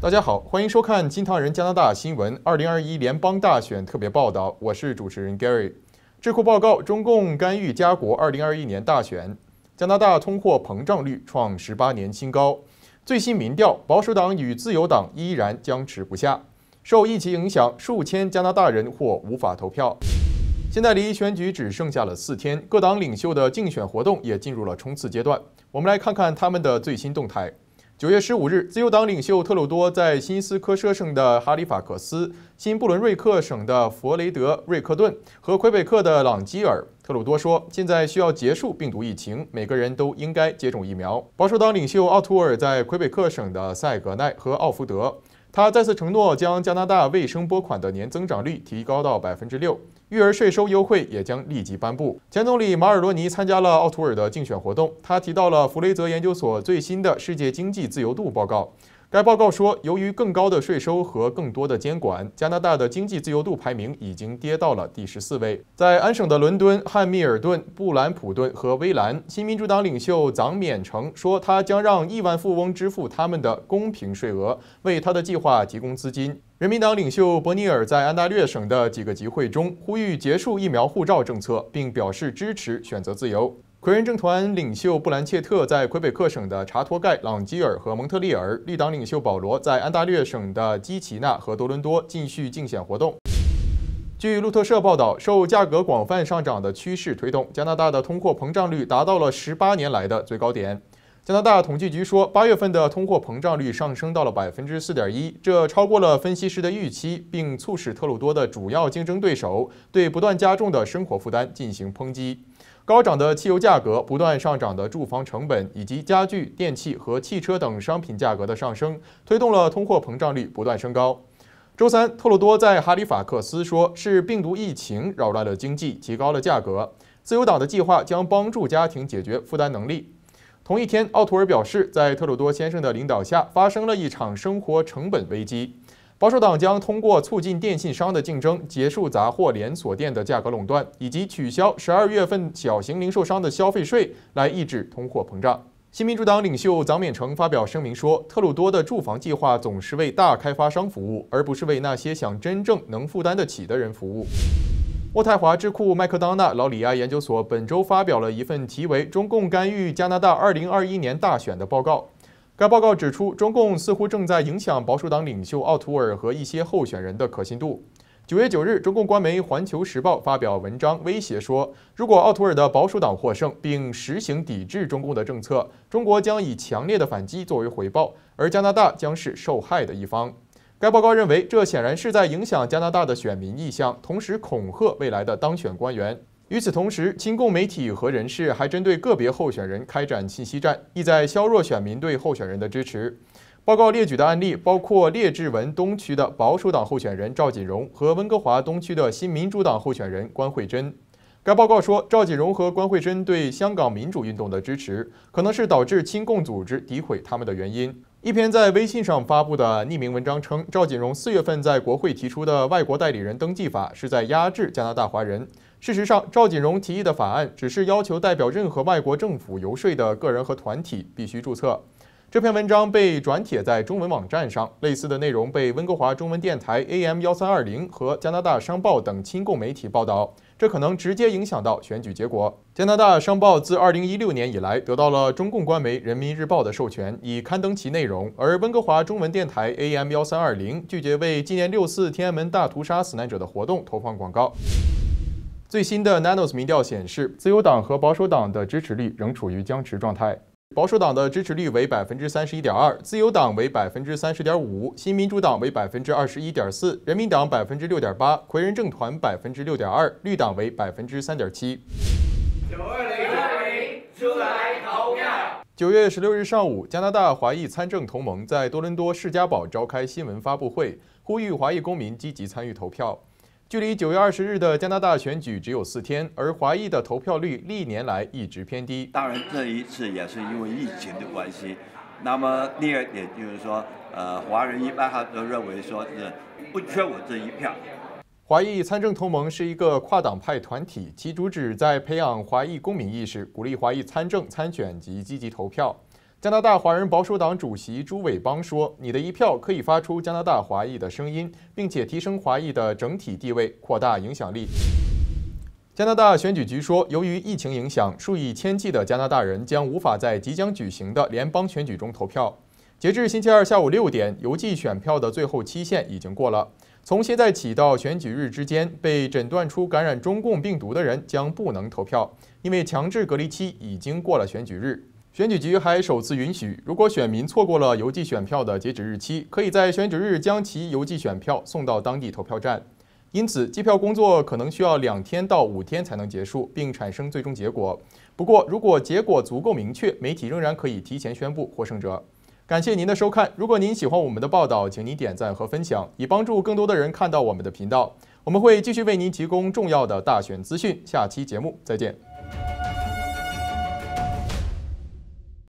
大家好，欢迎收看《金汤人加拿大新闻》二零二一联邦大选特别报道，我是主持人 Gary。智库报告：中共干预加国二零二一年大选。加拿大通货膨胀率创十八年新高。最新民调，保守党与自由党依然僵持不下。受疫情影响，数千加拿大人或无法投票。现在离选举只剩下了四天，各党领袖的竞选活动也进入了冲刺阶段。我们来看看他们的最新动态。九月十五日，自由党领袖特鲁多在新斯科舍省的哈利法克斯、新布伦瑞克省的弗雷德瑞克顿和魁北克的朗基尔，特鲁多说：“现在需要结束病毒疫情，每个人都应该接种疫苗。”保守党领袖奥图尔在魁北克省的塞格奈和奥福德，他再次承诺将加拿大卫生拨款的年增长率提高到百分之六。育儿税收优惠也将立即颁布。前总理马尔罗尼参加了奥图尔的竞选活动，他提到了弗雷泽研究所最新的世界经济自由度报告。该报告说，由于更高的税收和更多的监管，加拿大的经济自由度排名已经跌到了第十四位。在安省的伦敦、汉密尔顿、布兰普顿和威兰，新民主党领袖藏缅城说，他将让亿万富翁支付他们的公平税额，为他的计划提供资金。人民党领袖伯尼尔在安大略省的几个集会中呼吁结束疫苗护照政策，并表示支持选择自由。魁人政团领袖布兰切特在魁北克省的查托盖、朗基尔和蒙特利尔。绿党领袖保罗在安大略省的基奇纳和多伦多继续竞选活动。据路透社报道，受价格广泛上涨的趋势推动，加拿大的通货膨胀率达到了十八年来的最高点。加拿大统计局说，八月份的通货膨胀率上升到了百分之四点一，这超过了分析师的预期，并促使特鲁多的主要竞争对手对不断加重的生活负担进行抨击。高涨的汽油价格、不断上涨的住房成本，以及家具、电器和汽车等商品价格的上升，推动了通货膨胀率不断升高。周三，特鲁多在哈利法克斯说，是病毒疫情扰乱了经济，提高了价格。自由党的计划将帮助家庭解决负担能力。同一天，奥图尔表示，在特鲁多先生的领导下，发生了一场生活成本危机。保守党将通过促进电信商的竞争、结束杂货连锁店的价格垄断，以及取消十二月份小型零售商的消费税，来抑制通货膨胀。新民主党领袖臧勉成发表声明说，特鲁多的住房计划总是为大开发商服务，而不是为那些想真正能负担得起的人服务。渥太华智库麦克当纳劳里亚研究所本周发表了一份题为《中共干预加拿大2021年大选》的报告。该报告指出，中共似乎正在影响保守党领袖奥图尔和一些候选人的可信度。九月九日，中共官媒《环球时报》发表文章威胁说，如果奥图尔的保守党获胜并实行抵制中共的政策，中国将以强烈的反击作为回报，而加拿大将是受害的一方。该报告认为，这显然是在影响加拿大的选民意向，同时恐吓未来的当选官员。与此同时，亲共媒体和人士还针对个别候选人开展信息战，意在削弱选民对候选人的支持。报告列举的案例包括列治文东区的保守党候选人赵锦荣和温哥华东区的新民主党候选人关慧珍。该报告说，赵锦荣和关慧珍对香港民主运动的支持，可能是导致亲共组织诋毁他们的原因。一篇在微信上发布的匿名文章称，赵锦荣四月份在国会提出的外国代理人登记法是在压制加拿大华人。事实上，赵锦荣提议的法案只是要求代表任何外国政府游说的个人和团体必须注册。这篇文章被转帖在中文网站上，类似的内容被温哥华中文电台 AM 幺三二零和加拿大商报等亲共媒体报道，这可能直接影响到选举结果。加拿大商报自二零一六年以来得到了中共官媒《人民日报》的授权，以刊登其内容，而温哥华中文电台 AM 幺三二零拒绝为纪念六四天安门大屠杀死难者的活动投放广告。最新的 Nanos 民调显示，自由党和保守党的支持率仍处于僵持状态。保守党的支持率为百分之三十一点二，自由党为百分之三十点五，新民主党为百分之二十一点四，人民党百分之六点八，魁人政团百分之六点二，绿党为百分之三点七。九二零二零，出来投票。九月十六日上午，加拿大华裔参政同盟在多伦多世嘉堡召开新闻发布会，呼吁华裔公民积极参与投票。距离九月二十日的加拿大选举只有四天，而华裔的投票率历年来一直偏低。当然，这一次也是因为疫情的关系。那么第二点就是说，呃，华人一般哈都认为说是不缺我这一票。华裔参政同盟是一个跨党派团体，其主旨在培养华裔公民意识，鼓励华裔参政参选及积极投票。加拿大华人保守党主席朱伟邦说：“你的一票可以发出加拿大华裔的声音，并且提升华裔的整体地位，扩大影响力。”加拿大选举局说，由于疫情影响，数以千计的加拿大人将无法在即将举行的联邦选举中投票。截至星期二下午六点，邮寄选票的最后期限已经过了。从现在起到选举日之间，被诊断出感染中共病毒的人将不能投票，因为强制隔离期已经过了选举日。选举局还首次允许，如果选民错过了邮寄选票的截止日期，可以在选举日将其邮寄选票送到当地投票站。因此，计票工作可能需要两天到五天才能结束，并产生最终结果。不过，如果结果足够明确，媒体仍然可以提前宣布获胜者。感谢您的收看。如果您喜欢我们的报道，请您点赞和分享，以帮助更多的人看到我们的频道。我们会继续为您提供重要的大选资讯。下期节目再见。